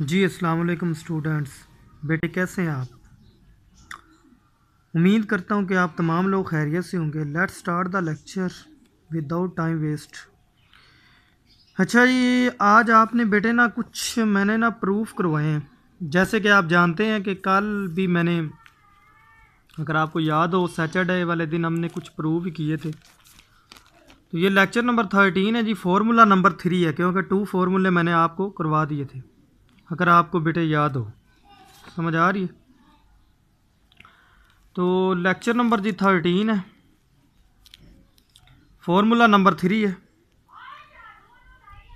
जी अस्सलाम वालेकुम स्टूडेंट्स बेटे कैसे हैं आप उम्मीद करता हूं कि आप तमाम लोग खैरियत से होंगे let start the lecture without time waste अच्छा जी आज आपने बेटे ना कुछ मैंने ना प्रूफ करवाए हैं जैसे कि आप जानते हैं कि कल भी मैंने अगर आपको याद हो सैटरडे वाले दिन हमने कुछ प्रूफ किए थे तो ये लेक्चर नंबर थर्टीन है जी फार्मूला नंबर थ्री है क्योंकि टू फार्मूले मैंने आपको करवा दिए थे अगर आपको बेटे याद हो समझ आ रही है तो लेक्चर नंबर जी थर्टीन है फॉर्मूला नंबर थ्री है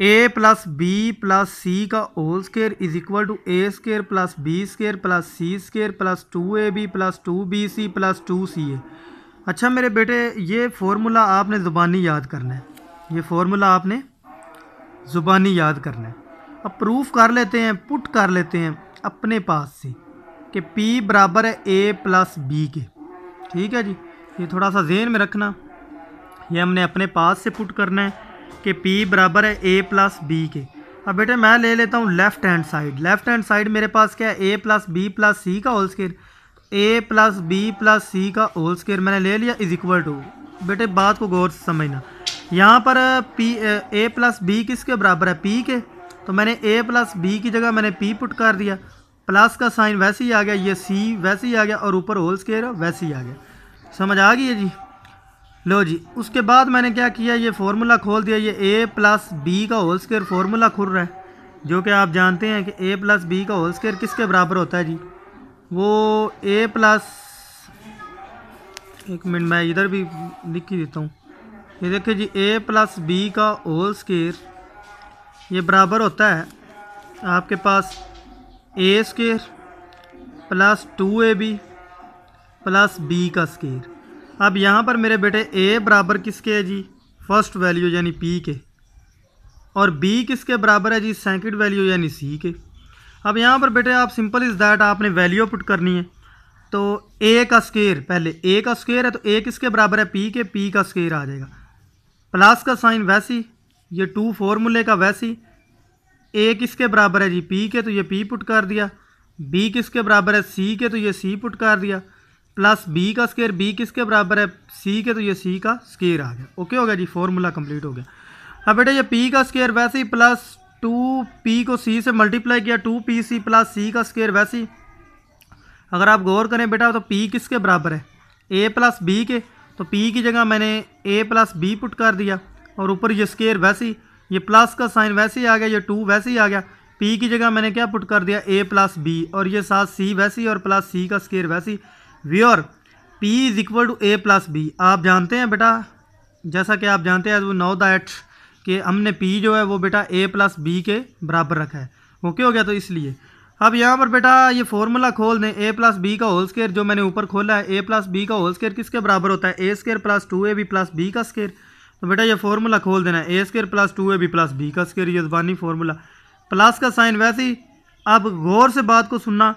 A plus B plus C का whole square is equal to A square plus B square plus C square plus two A B plus two B C plus two C A अच्छा मेरे बेटे ये formula आपने ज़ुबानी याद करना है ये फार्मूला आपने ज़ुबानी याद करना है अप्रूव कर लेते हैं पुट कर लेते हैं अपने पास से कि P बराबर है ए प्लस बी के ठीक है जी ये थोड़ा सा जेन में रखना ये हमने अपने पास से पुट करना है कि P बराबर है ए प्लस बी के अब बेटे मैं ले लेता हूँ left hand side left hand side मेरे पास क्या है A plus B plus C का whole square A plus B plus C का होल स्केयर मैंने ले लिया इज़ इक्वल टू बेटे बात को गौर से समझना यहाँ पर पी ए प्लस बी किसके बराबर है पी के तो मैंने ए प्लस बी की जगह मैंने पी पुट कर दिया प्लस का साइन वैसे ही आ गया ये सी वैसे ही आ गया और ऊपर होल स्केयर वैसे ही आ गया समझ आ गई है जी लो जी उसके बाद मैंने क्या किया ये फार्मूला खोल दिया ये ए प्लस बी का होल स्केयर फार्मूला खुल रहा है जो कि आप जानते हैं कि ए प्लस बी का होल स्केयर किसके बराबर होता है जी वो ए प्लस एक मिनट मैं इधर भी लिख ही देता हूँ ये देखिए जी ए प्लस बी का होल स्केयर ये बराबर होता है आपके पास A square plus two A B plus B का स्केयर अब यहाँ पर मेरे बेटे ए बराबर किसके है जी फर्स्ट वैल्यू यानी पी के और बी किसके बराबर है जी सेकंड वैल्यू यानी सी के अब यहाँ पर बेटे आप सिंपल इज़ दैट आपने वैल्यू पुट करनी है तो ए का स्केयर पहले ए का स्केयर है तो ए किसके बराबर है पी के पी का स्केयर आ जाएगा प्लस का साइन वैसी ये टू फॉर्मूले का वैसे ही ए किसके बराबर है जी पी के तो ये पी पुट कर दिया बी किसके बराबर है सी के तो ये सी पुट कर दिया प्लस बी का स्केयर बी किसके बराबर है सी के तो ये सी का स्केयर आ गया ओके हो गया जी फॉर्मूला कंप्लीट हो गया अब बेटा ये पी का स्केयर वैसे ही प्लस टू पी को सी से मल्टीप्लाई किया two P C plus C का स्केयर वैसे ही अगर आप गौर करें बेटा तो पी किसके बराबर है ए प्लस बी के तो पी की जगह मैंने ए प्लस बी पुट कर दिया और ऊपर ये स्केयर वैसे ही ये प्लस का साइन वैसे ही आ गया ये टू वैसे ही आ गया पी की जगह मैंने क्या पुट कर दिया ए प्लस बी और ये साथ सी वैसी और प्लस सी का स्केयर वैसी व्योर P is equal to A plus B आप जानते हैं बेटा जैसा कि आप जानते हैं वो नो दैट कि हमने पी जो है वो बेटा ए प्लस बी के बराबर रखा है ओके हो गया तो इसलिए अब यहाँ पर बेटा ये फॉर्मूला खोल दें ए प्लस बी का होल स्केयर जो मैंने ऊपर खोला है ए प्लस बी का होल स्केयर किसके बराबर होता है A square plus two A B plus B का स्केयर तो बेटा ये फार्मूला खोल देना A square plus two A B plus B का स्केयर ये जबानी फार्मूला प्लस का साइन वैसे ही अब गौर से बात को सुनना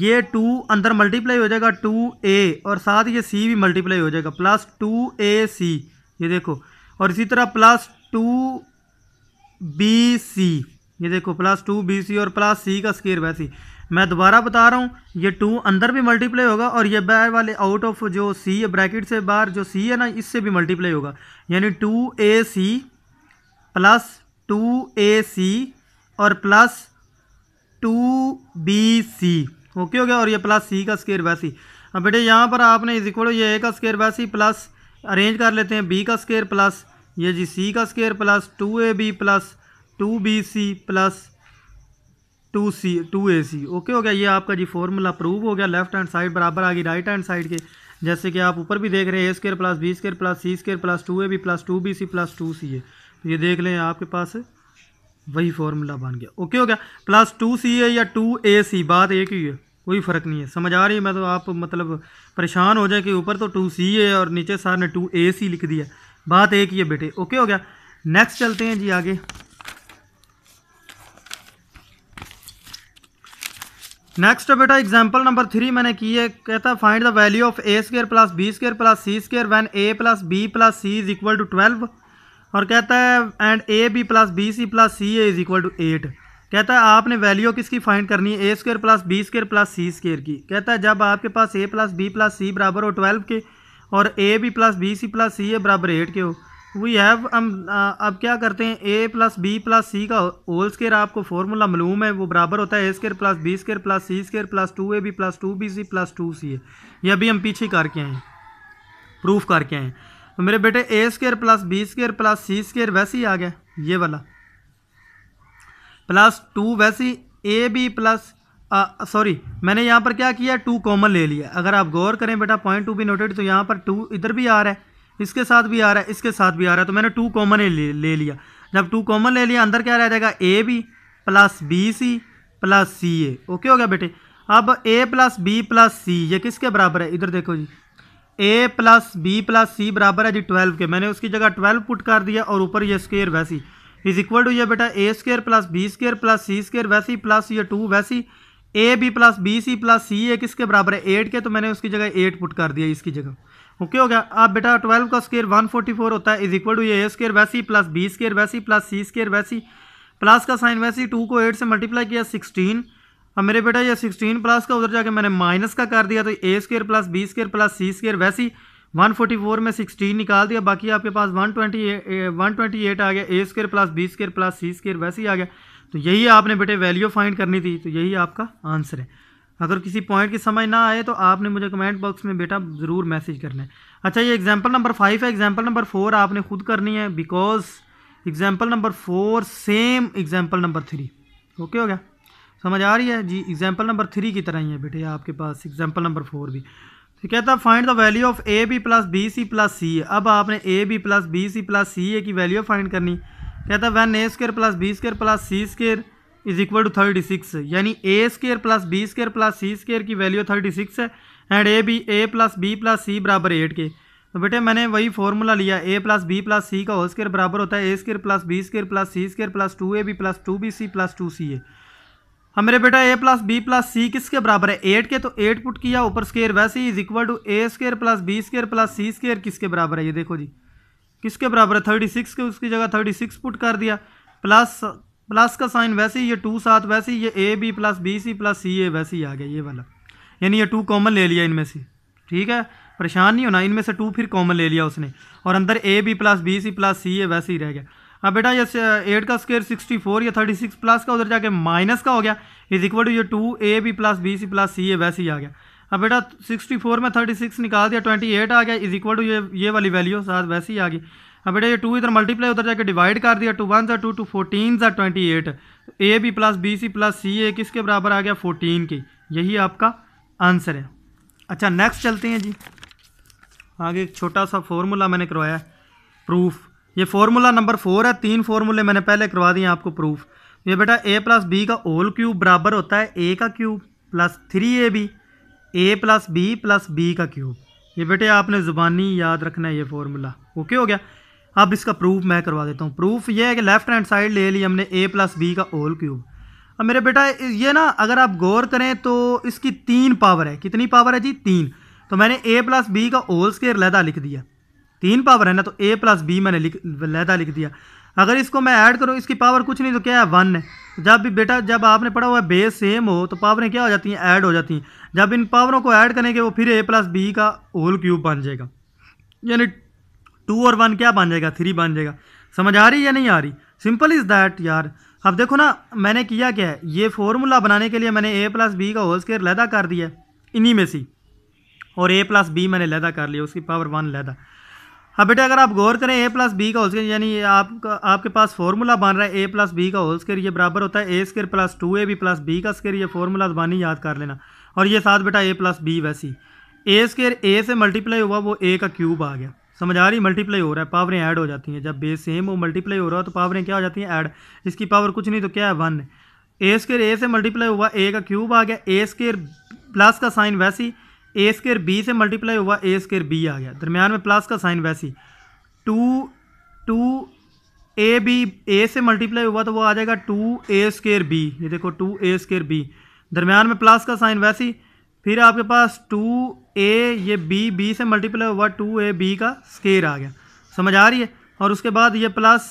ये टू अंदर मल्टीप्लाई हो जाएगा टू ए और साथ ये सी भी मल्टीप्लाई हो जाएगा प्लस टू ए सी ये देखो और इसी तरह प्लस टू बी सी ये देखो प्लस टू बी सी और प्लस सी का स्केयर वैसे मैं दोबारा बता रहा हूँ ये टू अंदर भी मल्टीप्लाई होगा और ये बाहर वाले आउट ऑफ जो सी है ब्रैकेट से बाहर जो सी है ना इससे भी मल्टीप्लाई होगा यानी two A C plus two A C और plus two B C okay हो गया और ये प्लस सी का स्केयर वैसी अब बेटे यहाँ पर आपने इज इक्वल ये ए का स्केयर वैसी प्लस अरेंज कर लेते हैं बी का स्केयर प्लस ये जी सी का square plus two A B plus two B C plus two C two A C okay हो गया ये आपका जी फॉर्मूला प्रूव हो गया लेफ्ट हैंड साइड बराबर आ गई राइट हैंड साइड के जैसे कि आप ऊपर भी देख रहे हैं A square plus B square plus C square plus two A B plus two B C plus two C A तो ये देख लें आपके पास वही फॉर्मूला बन गया ओके हो गया प्लस टू सी ए या टू ए सी बात एक ही है कोई फ़र्क नहीं है समझ आ रही है मैं तो आप मतलब परेशान हो जाए कि ऊपर तो टू सी ए और नीचे सर ने टू ए सी लिख दिया बात एक ही है बेटे ओके हो गया नेक्स्ट चलते हैं जी आगे नेक्स्ट बेटा एग्जाम्पल नंबर थ्री मैंने की है कहता है find the value of A square plus B square plus C square when A plus B plus C is equal to twelve और कहता है and A B plus B C plus C A is equal to eight कहता है आपने value किसकी find करनी है A square plus B square plus C square की कहता है जब आपके पास A plus B plus C बराबर हो ट्वेल्व के और A B plus B C plus C A बराबर एट के हो वी हैव हम अब क्या करते हैं A plus B plus C का होल स्केयर आपको फॉर्मूला मालूम है वो बराबर होता है A square plus B square plus C square plus two A B plus two B C plus two C A ये अभी हम पीछे करके आए प्रूफ करके आए तो मेरे बेटे A square plus B square plus C square वैसे ही आ गया ये वाला प्लस टू वैसे ही ए बी प्लस सॉरी मैंने यहाँ पर क्या किया टू कॉमन ले लिया अगर आप गौर करें बेटा पॉइंट टू भी नोटेड तो यहाँ पर टू इधर भी आ रहा है इसके साथ भी आ रहा है इसके साथ भी आ रहा है तो मैंने टू कॉमन ले, ले लिया जब टू कॉमन ले लिया अंदर क्या रह जाएगा A B plus B C plus C A okay हो गया बेटे अब A plus B plus C ये किसके बराबर है इधर देखो जी A plus B plus C बराबर है जी ट्वेल्व के मैंने उसकी जगह ट्वेल्व पुट कर दिया और ऊपर ये स्केयर वैसी इज इक्वल टू ये बेटा A square plus B square plus C square वैसी प्लस ये टू वैसी A B plus B C plus C A किसके बराबर है एट के तो मैंने उसकी जगह एट पुट कर दिया इसकी जगह ओके okay हो गया अब बेटा ट्वेल्व का स्केयर वन फोर्टी फोर होता है इज इक्वल टू ये ए स्केयर वैसी प्लस बी स्केयर वैसी प्लस सी स्केयर वैसी प्लस का साइन वैसी टू को एट से मल्टीप्लाई किया सिक्सटीन अब मेरे बेटा ये सिक्सटीन प्लस का उधर जाके मैंने माइनस का कर दिया तो A square plus B square plus C square वैसी वन फोर्टी फोर में सिक्सटीन निकाल दिया बाकी आपके पास one twenty one twenty eight आ गया A square plus B square plus C square वैसी आ गया तो यही आपने बेटे वैल्यू फाइंड करनी थी तो यही आपका आंसर है अगर किसी पॉइंट की समझ ना आए तो आपने मुझे कमेंट बॉक्स में बेटा ज़रूर मैसेज करना है अच्छा ये एग्जाम्पल नंबर फाइव है एग्जाम्पल नंबर फोर आपने खुद करनी है because example number four same example number three okay हो गया समझ आ रही है जी एग्जाम्पल नंबर थ्री की तरह ही है बेटे आपके पास एग्जाम्पल नंबर फोर भी तो कहता है find the value of A B plus B C plus C अब आपने A B plus B C plus C A की वैल्यू फाइंड करनी कहता है when A square plus B square plus C square is equal to thirty six यानी A square plus B square plus C square की value thirty six है and A B A plus B plus C बराबर eight के तो बेटे मैंने वही formula लिया A plus B plus C का होल स्केयर बराबर होता है A square plus B square plus C square plus two A B plus two B C plus two C A अब मेरे बेटा A plus B plus C किसके बराबर है एट के तो एट पुट किया ऊपर स्केयर वैसे ही is equal to A square plus B square plus C square किसके बराबर है ये देखो जी किसके बराबर है थर्टी सिक्स के उसकी जगह थर्टी सिक्स पुट कर दिया प्लस प्लस का साइन वैसे ही ये टू साथ वैसे ही ये A B plus B C plus C A वैसे ही आ गया ये वाला यानी ये टू कॉमन ले लिया इनमें से ठीक है परेशान नहीं होना इनमें से टू फिर कॉमन ले लिया उसने और अंदर A B plus B C plus C A वैसे ही रह गया अब बेटा ये एट का स्केयर सिक्सटी फोर या थर्टी सिक्स प्लस का उधर जाके माइनस का हो गया इज इक्वल टू ये two A B plus B C plus C A वैसे ही आ गया अब बेटा 64 में 36 निकाल दिया 28 आ गया इज इक्वल टू ये ये वाली वैल्यू साथ वैसे ही आ गई अब बेटा ये टू इधर मल्टीप्लाई उधर जाकर डिवाइड कर दिया टू वन जो टू टू फोर्टीन जो twenty eight A B plus B C plus C A किसके बराबर आ गया फोर्टीन के यही आपका आंसर है अच्छा नेक्स्ट चलते हैं जी आगे एक छोटा सा फॉर्मूला मैंने करवाया है प्रूफ ये फार्मूला नंबर फोर है तीन फार्मूले मैंने पहले करवा दिए आपको प्रूफ ये बेटा ए प्लस बी का होल क्यूब बराबर होता है ए का cube plus three A B A plus B plus B का क्यूब ये बेटे आपने ज़ुबानी याद रखना है ये फॉर्मूला ओके हो गया अब इसका प्रूफ मैं करवा देता हूँ प्रूफ ये है कि लेफ्ट हैंड साइड ले ली हमने ए प्लस बी का होल क्यूब अब मेरे बेटा ये ना अगर आप गौर करें तो इसकी तीन पावर है कितनी पावर है जी तीन तो मैंने ए प्लस बी का होल स्केयर लहदा लिख दिया तीन पावर है ना तो ए प्लस बी मैंने लिख लहदा लिख दिया अगर इसको मैं ऐड करूँ इसकी पावर कुछ नहीं तो क्या है वन है जब भी बेटा जब आपने पढ़ा हुआ बेस सेम हो तो पावरें क्या हो जाती हैं ऐड हो जाती हैं जब इन पावरों को ऐड करेंगे वो फिर ए प्लस बी का होल क्यूब बन जाएगा यानी टू और वन क्या बन जाएगा थ्री बन जाएगा समझ आ रही या नहीं आ रही सिंपल इज़ दैट यार अब देखो ना मैंने किया क्या है ये फॉर्मूला बनाने के लिए मैंने ए प्लस बी का होल स्केयर लैदा कर दिया इन्हीं में से और ए प्लस बी मैंने लैदा कर लिया उसकी पावर वन लैदा अब हाँ बेटा अगर आप गौर करें ए प्लस बी का होल स्केयर यानी आपका आपके पास फॉर्मूला बन रहा है ए प्लस बी का होल स्केयर ये बराबर होता है A square plus two A B plus B का स्केयर ये फॉर्मूला जबानी याद कर लेना और ये साथ बेटा ए प्लस बी वैसी ए स्केयर ए से मल्टीप्लाई हुआ वो ए का क्यूब आ गया समझ आ रही मल्टीप्लाई हो रहा है पावरें ऐड हो जाती हैं जब बे सेम वो मल्टीप्लाई हो रहा हो तो पावरें क्या हो जाती हैं ऐड इसकी पावर कुछ नहीं तो क्या है वन ए स्केयर ए से मल्टीप्लाई हुआ ए का क्यूब आ गया ए स्केयर प्लस का साइन वैसी ए स्केयर बी से मल्टीप्लाई हुआ ए स्केयर बी आ गया दरमियान में प्लस का साइन वैसी two two A B A से मल्टीप्लाई हुआ तो वो आ जाएगा टू ए स्केयर बी ये देखो टू ए स्केयर बी दरमियान में प्लस का साइन वैसी फिर आपके पास टू ए ये बी बी से मल्टीप्लाई हुआ टू ए बी का स्केयर आ गया समझ आ रही है और उसके बाद ये प्लस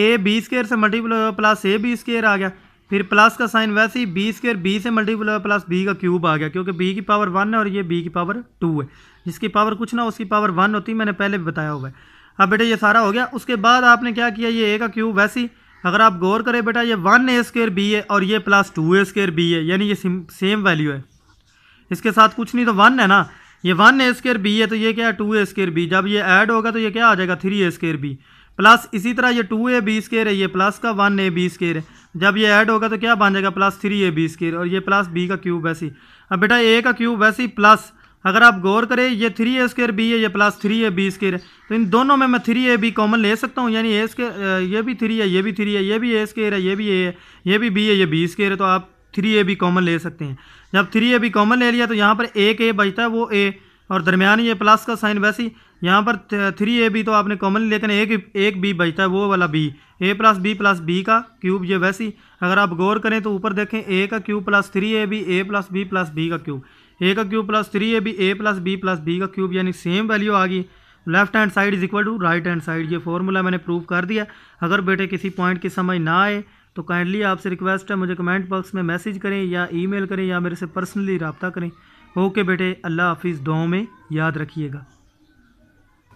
ए बी स्केयर से मल्टीप्लाई हुआ प्लस ए बी स्केयर आ गया फिर प्लस का साइन वैसे ही बी स्केयर बी से मल्टीप्लाई प्लस बी का क्यूब आ गया क्योंकि बी की पावर वन है और ये बी की पावर टू है जिसकी पावर कुछ ना उसकी पावर वन होती मैंने पहले भी बताया हुआ है अब बेटा ये सारा हो गया उसके बाद आपने क्या किया ये ए का क्यूब वैसे ही अगर आप गौर करें बेटा ये वन ए स्केयर बी है और ये plus two A square B है यानी ये सेम वैल्यू है इसके साथ कुछ नहीं तो वन है ना ये वन ए स्केयर बी है तो ये क्या है टू ए स्केयर बी जब ये ऐड होगा तो ये क्या आ जाएगा three A square B plus इसी तरह ये टू ए बी स्केयर है ये प्लस का वन ए बी स्केयर है जब ये ऐड होगा तो क्या बन जाएगा plus three A B square और ये प्लस बी का क्यूब वैसे ही अब बेटा ए का क्यूब वैसे ही प्लस अगर आप गौर करें ये थ्री ए स्केयर बी है ये plus three A B square है तो इन दोनों में मैं थ्री ए बी कॉमन ले सकता हूँ यानी ए स्केयर ये भी थ्री है ये भी थ्री है ये भी ए स्केयर है ये भी ए है ये भी बी है ये बी स्केयर है तो आप थ्री ए बी कॉमन ले सकते हैं जब थ्री ए बी कॉमन ले लिया तो यहाँ पर एक ए बचता है वो ए और दरमियान ये प्लस का साइन वैसे ही यहाँ पर थ्री ए बी तो आपने कॉमन लेकिन एक एक बी बचता है वो वाला B A plus B plus B का क्यूब ये वैसी अगर आप गौर करें तो ऊपर देखें ए का cube plus three A B A plus B plus B का क्यूब ए का cube plus three A B A plus B plus B का क्यूब यानी सेम वैल्यू आ गई left hand side is equal to right hand side ये formula मैंने prove कर दिया अगर बेटे किसी पॉइंट की समझ ना आए तो काइंडली आपसे रिक्वेस्ट है मुझे कमेंट बॉक्स में मैसेज करें या मेल करें या मेरे से पर्सनली रबता करें ओके बेटे अल्लाह हाफिज़ दो में याद रखिएगा